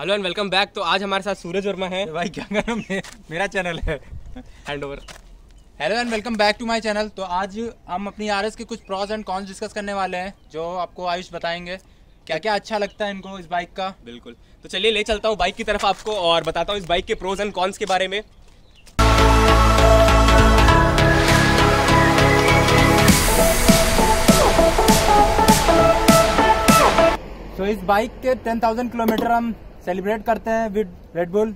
Hello and welcome back तो आज हमारे साथ सूरज वर्मा है भाई क्या कर मे, मेरा चैनल है hand over hello and welcome back to my channel तो आज हम अपनी आर के कुछ प्रॉज एंड कॉन्स डिस्कस करने वाले हैं जो आपको आयुष बताएंगे क्या क्या अच्छा लगता है इनको इस बाइक का बिल्कुल तो चलिए ले चलता हूँ बाइक की तरफ आपको और बताता हूँ इस बाइक के प्रोज एंड कॉन्स के बारे में तो इस बाइक के 10,000 किलोमीटर हम सेलिब्रेट करते हैं with Red Bull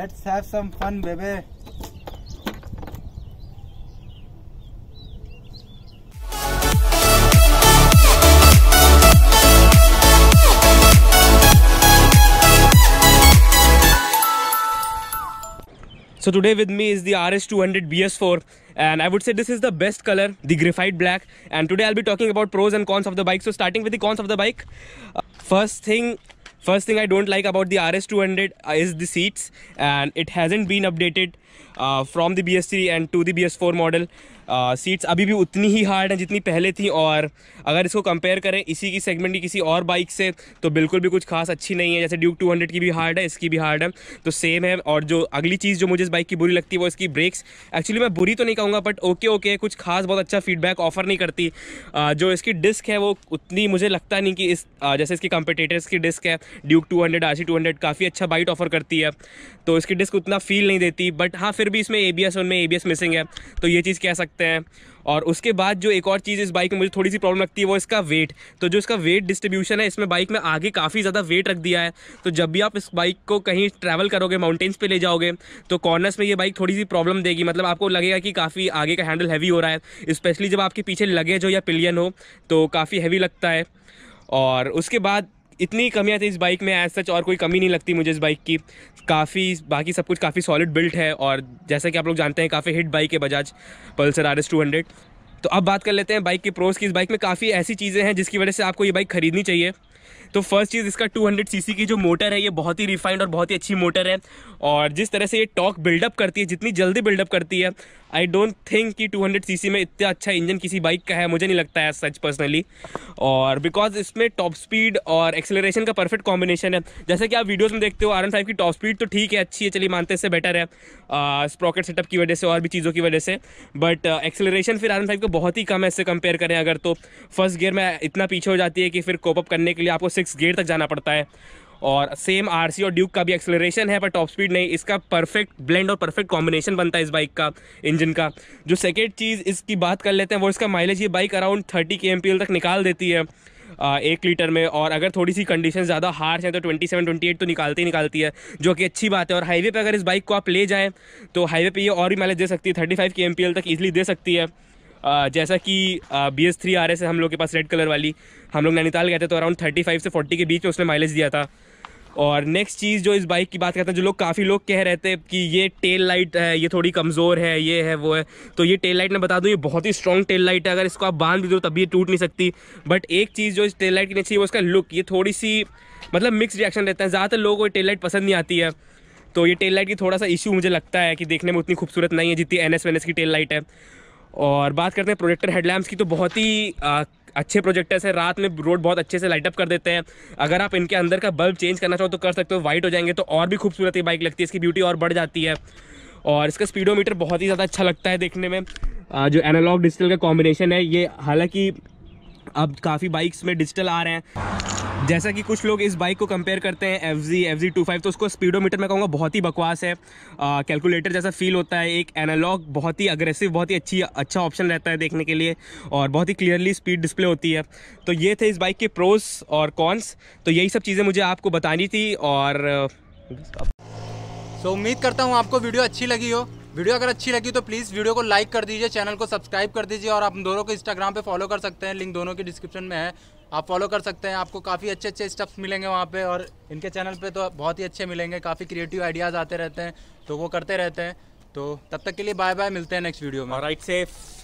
Let's have some fun, baby. So today with me is the RS200 BS4 and I would say this is the best color, the graphite black and today I'll be talking about pros and cons of the bike. So starting with the cons of the bike, uh, first thing first thing I don't like about the RS200 uh, is the seats and it hasn't been updated uh, from the BS3 and to the BS4 model. Seats अभी भी उतनी ही hard हैं जितनी पहले थी और अगर इसको कंपेयर करें इसी की सेगमेंट की किसी और बाइक से तो बिल्कुल भी कुछ खास अच्छी नहीं है जैसे ड्यूक 200 की भी हार्ड है इसकी भी हार्ड है तो सेम है और जो अगली चीज़ जो मुझे इस बाइक की बुरी लगती है वो इसकी ब्रेक्स एक्चुअली मैं बुरी तो नहीं कहूँगा बट ओके ओके कुछ खास बहुत अच्छा फीडबैक ऑफर नहीं करती जो इसकी डिस्क है वो उतनी मुझे लगता नहीं कि इस जैसे इसकी कंपिटेटर्स की डिस्क है Duke two hundred R C two hundred काफ़ी अच्छा बाइट ऑफर करती है तो इसकी डिस्क उतना फील नहीं देती बट हाँ फिर भी इसमें ए बी एस उनमें ए बी एस मिसिंग है तो ये चीज़ कह सकते सकते हैं और उसके बाद जो एक और चीज़ इस बाइक में मुझे थोड़ी सी प्रॉब्लम लगती है वो इसका वेट तो जो इसका वेट डिस्ट्रीब्यूशन है इसमें बाइक में आगे काफ़ी ज़्यादा वेट रख दिया है तो जब भी आप इस बाइक को कहीं ट्रैवल करोगे माउंटेन्स पे ले जाओगे तो कॉर्नर्स में ये बाइक थोड़ी सी प्रॉब्लम देगी मतलब आपको लगेगा कि काफ़ी आगे का हैंडल हैवी हो रहा है स्पेशली जब आपके पीछे लगेज हो या पिलियन हो तो काफ़ी हैवी लगता है और उसके बाद इतनी कमियाँ थी इस बाइक में एज सच और कोई कमी नहीं लगती मुझे इस बाइक की काफ़ी बाकी सब कुछ काफ़ी सॉलिड बिल्ट है और जैसा कि आप लोग जानते हैं काफ़ी हिट बाइक है Bajaj Pulsar R S two hundred तो अब बात कर लेते हैं बाइक के प्रोस की इस बाइक में काफ़ी ऐसी चीज़ें हैं जिसकी वजह से आपको ये बाइक खरीदनी चाहिए तो फर्स्ट चीज़ इसका 200 सीसी की जो मोटर है ये बहुत ही रिफाइंड और बहुत ही अच्छी मोटर है और जिस तरह से ये टॉक बिल्डअप करती है जितनी जल्दी बिल्डअप करती है आई डोंट थिंक कि 200 सीसी में इतना अच्छा इंजन किसी बाइक का है मुझे नहीं लगता है सच पर्सनली और बिकॉज इसमें टॉप स्पीड और एक्सेलरेशन का परफेक्ट कॉम्बिनेशन है जैसे कि आप वीडियोज़ में देखते हो आर एन की टॉप स्पीड तो ठीक है अच्छी है चलिए मानते इससे बेटर है स्प्रॉकेट सेटअप की वजह से और भी चीज़ों की वजह से बट एक्सेलरेशन फिर आर एन का बहुत ही कम है इससे कंपेयर करें अगर तो फर्स्ट गियर में इतना पीछे हो जाती है कि फिर कोपअप करने के लिए आपको सिक्स गेट तक जाना पड़ता है और सेम आरसी और ड्यूक का भी एक्सेलरेशन है पर टॉप स्पीड नहीं इसका परफेक्ट ब्लेंड और परफेक्ट कॉम्बिनेशन बनता है इस बाइक का इंजन का जो सेकेंड चीज़ इसकी बात कर लेते हैं वो इसका माइलेज ये bike around thirty K M तक निकाल देती है एक लीटर में और अगर थोड़ी सी कंडीशन ज़्यादा हार्श हैं तो 27, 28 तो निकालती ही निकालती है जो कि अच्छी बात है और हाईवे पे अगर इस बाइक को आप ले जाएं तो हाईवे पे ये और भी माइलेज दे सकती है 35 फाइव के एम तक ईजिली दे सकती है जैसा कि B S three R S है हम लोग के पास रेड कलर वाली हम लोग नैनीताल गए थे तो अराउंड थर्टी फाइव से फोर्टी के बीच में उसने माइलेज दिया था और नेक्स्ट चीज़ जो इस बाइक की बात करते हैं जो लोग काफ़ी लोग कह रहे थे कि ये टेल लाइट है ये थोड़ी कमज़ोर है ये है वो है तो ये टेल लाइट मैं बता दूँ ये बहुत ही स्ट्रॉन्ग टेल लाइट है अगर इसको आप बांध भी दो तभी ये टूट नहीं सकती बट एक चीज़ जो इस टेल लाइट की नहीं चाहिए वो उसका लुक ये थोड़ी सी मतलब मिक्स रिएक्शन रहता है ज़्यादातर लोगों को टेल लाइट पसंद नहीं आती है तो ये टेल लाइट की थोड़ा सा इशू मुझे लगता है कि देखने में उतनी खूबसूरत नहीं है जितनी एन एस की टेल लाइट है और बात करते हैं प्रोजेक्टर हेडलैम्प्स की तो बहुत ही अच्छे प्रोजेक्टर्स है रात में रोड बहुत अच्छे से लाइटअप कर देते हैं अगर आप इनके अंदर का बल्ब चेंज करना चाहो तो कर सकते हो वाइट हो जाएंगे तो और भी खूबसूरत ये बाइक लगती है इसकी ब्यूटी और बढ़ जाती है और इसका स्पीडोमीटर बहुत ही ज़्यादा अच्छा लगता है देखने में जो एनालॉग डिजिटल का कॉम्बिनेशन है ये हालांकि अब काफ़ी बाइक्स में डिजिटल आ रहे हैं जैसा कि कुछ लोग इस बाइक को कंपेयर करते हैं F G F G two five तो उसको स्पीडोमीटर में कहूँगा बहुत ही बकवास है कैलकुलेटर जैसा फील होता है एक एनालॉग बहुत ही अग्रेसिव बहुत ही अच्छी अच्छा ऑप्शन रहता है देखने के लिए और बहुत ही क्लियरली स्पीड डिस्प्ले होती है तो ये थे इस बाइक के प्रोस और कॉन्स तो यही सब चीज़ें मुझे आपको बतानी थी और सो so, उम्मीद करता हूँ आपको वीडियो अच्छी लगी हो वीडियो अगर अच्छी लगी तो प्लीज़ वीडियो को लाइक कर दीजिए चैनल को सब्सक्राइब कर दीजिए और आप दोनों को इंस्टाग्राम पे फॉलो कर सकते हैं लिंक दोनों के डिस्क्रिप्शन में है आप फॉलो कर सकते हैं आपको काफ़ी अच्छे अच्छे स्टेप्स मिलेंगे वहाँ पे और इनके चैनल पे तो बहुत ही अच्छे मिलेंगे काफ़ी क्रिएटिव आइडियाज़ आते रहते हैं तो वो करते रहते हैं तो तब तक के लिए बाय बाय मिलते हैं नेक्स्ट वीडियो में राइट सेफ